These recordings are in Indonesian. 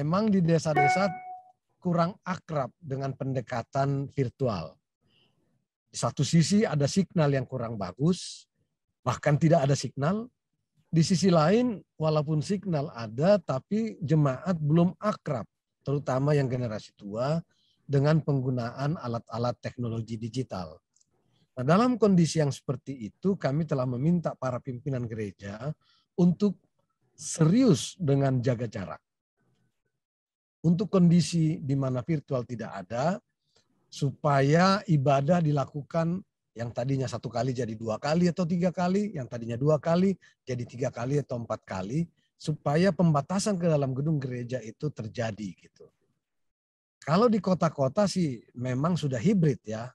memang di desa-desa kurang akrab dengan pendekatan virtual. Di satu sisi ada signal yang kurang bagus, bahkan tidak ada signal. Di sisi lain, walaupun signal ada, tapi jemaat belum akrab, terutama yang generasi tua, dengan penggunaan alat-alat teknologi digital. Nah, dalam kondisi yang seperti itu, kami telah meminta para pimpinan gereja untuk serius dengan jaga jarak untuk kondisi di mana virtual tidak ada, supaya ibadah dilakukan yang tadinya satu kali jadi dua kali atau tiga kali, yang tadinya dua kali jadi tiga kali atau empat kali, supaya pembatasan ke dalam gedung gereja itu terjadi gitu. Kalau di kota-kota sih memang sudah hibrid ya,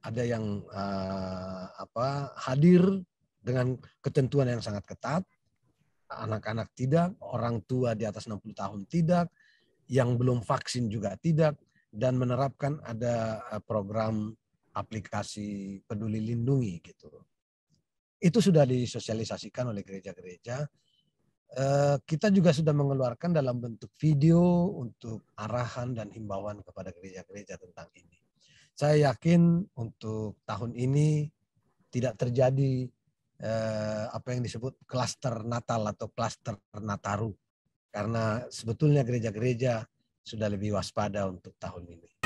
ada yang uh, apa hadir dengan ketentuan yang sangat ketat, anak-anak tidak, orang tua di atas 60 tahun tidak, yang belum vaksin juga tidak, dan menerapkan ada eh, program aplikasi peduli lindungi gitu. Itu sudah disosialisasikan oleh gereja-gereja. Eh, kita juga sudah mengeluarkan dalam bentuk video untuk arahan dan himbauan kepada gereja-gereja tentang ini. Saya yakin untuk tahun ini tidak terjadi eh, apa yang disebut klaster Natal atau klaster Nataru karena sebetulnya gereja-gereja sudah lebih waspada untuk tahun ini.